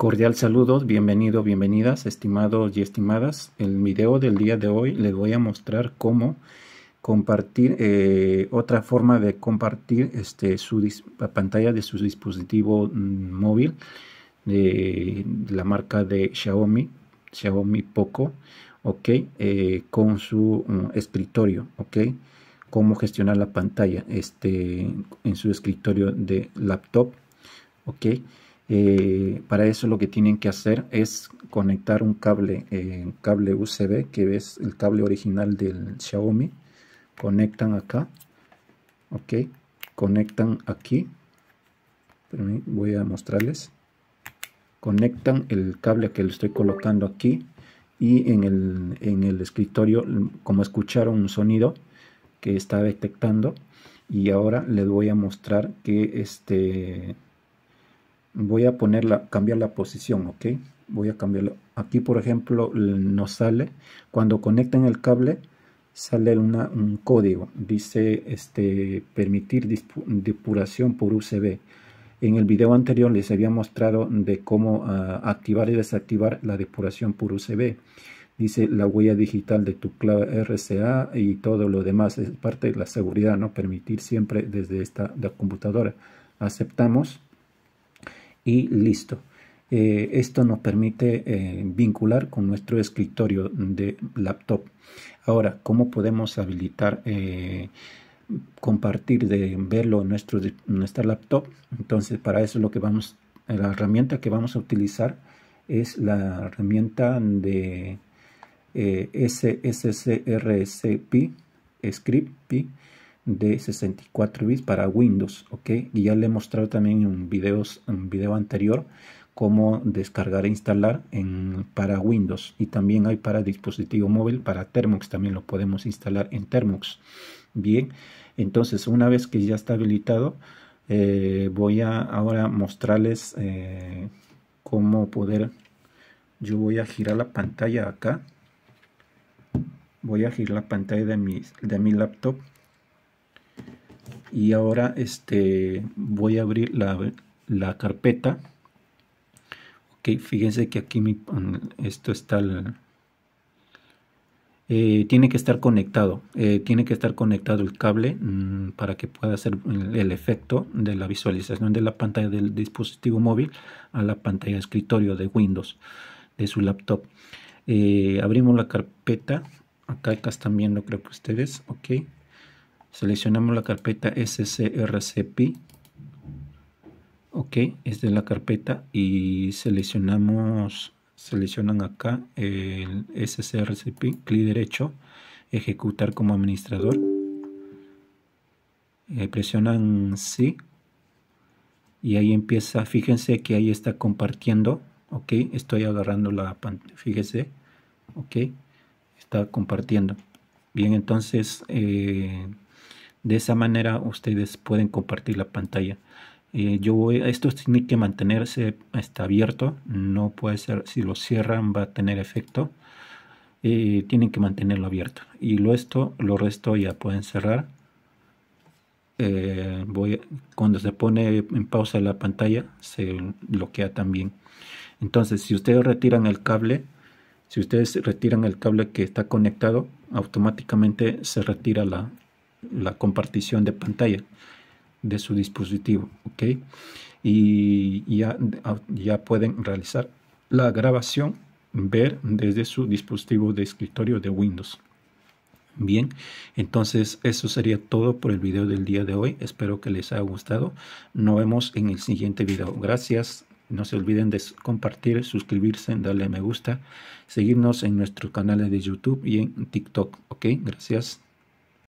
Cordial saludos, bienvenido, bienvenidas, estimados y estimadas. el video del día de hoy les voy a mostrar cómo compartir, eh, otra forma de compartir este, su pantalla de su dispositivo mm, móvil de, la marca de Xiaomi, Xiaomi Poco, ok, eh, con su mm, escritorio, ok, cómo gestionar la pantalla este, en su escritorio de laptop, ok. Eh, para eso lo que tienen que hacer es conectar un cable, eh, cable USB, que es el cable original del Xiaomi. Conectan acá, ok, conectan aquí. Voy a mostrarles. Conectan el cable que le estoy colocando aquí y en el, en el escritorio, como escucharon un sonido que estaba detectando y ahora les voy a mostrar que este voy a ponerla, cambiar la posición, ¿ok? Voy a cambiarlo. Aquí, por ejemplo, no sale, cuando conectan el cable, sale un código. Dice, este, permitir depuración por USB. En el video anterior les había mostrado de cómo ah, activar y desactivar la depuración por USB. Dice la huella digital de tu clave RCA y todo lo demás. Es parte de la seguridad, ¿no? Permitir siempre desde esta computadora. Aceptamos y listo. Eh, esto nos permite eh, vincular con nuestro escritorio de laptop. Ahora, ¿cómo podemos habilitar eh, compartir de verlo en nuestro, nuestra laptop? Entonces, para eso lo que vamos, la herramienta que vamos a utilizar es la herramienta de SSCRSP, Script P, de 64 bits para Windows, ¿ok? Y ya le he mostrado también en, videos, un video anterior cómo descargar e instalar en, para Windows y también hay para dispositivo móvil, para Termux también lo podemos instalar en Termux. Bien, entonces una vez que ya está habilitado, eh, voy a ahora mostrarles eh, cómo poder, yo voy a girar la pantalla acá, voy a girar la pantalla de mi, de mi laptop y ahora este voy a abrir la, carpeta ok fíjense que aquí mm, esto está eh, tiene que estar conectado eh, tiene que estar conectado el cable mm, para que pueda hacer el, efecto de la visualización de la pantalla del dispositivo móvil a la pantalla de escritorio de Windows de su laptop eh, abrimos la carpeta acá, acá están viendo creo que ustedes ok Seleccionamos la carpeta scrcp. Ok, esta es la carpeta y seleccionamos, seleccionan acá el scrcp, clic derecho, ejecutar como administrador. Eh, presionan sí y ahí empieza, fíjense que ahí está compartiendo, ok, estoy agarrando la pantalla, fíjese, ok, está compartiendo. Bien, entonces eh, de esa manera ustedes pueden compartir la pantalla. Eh, yo voy, esto tiene que mantenerse está abierto, no puede ser, si lo cierran va a tener efecto. Eh, tienen que mantenerlo abierto. Y lo, esto, lo resto ya pueden cerrar. Eh, voy, cuando se pone en pausa la pantalla, se bloquea también. Entonces, si ustedes retiran el cable, si ustedes retiran el cable que está conectado, automáticamente se retira la, la compartición de pantalla de su dispositivo. ¿ok? Y ah, ya, pueden realizar la grabación, ver desde su dispositivo de escritorio de Windows. Bien, entonces eso sería todo por el video del día de hoy. Espero que les haya gustado. Nos vemos en el siguiente video. Gracias. No se olviden de compartir, suscribirse, darle me gusta, seguirnos en nuestros canales de YouTube y en TikTok. Ok, gracias.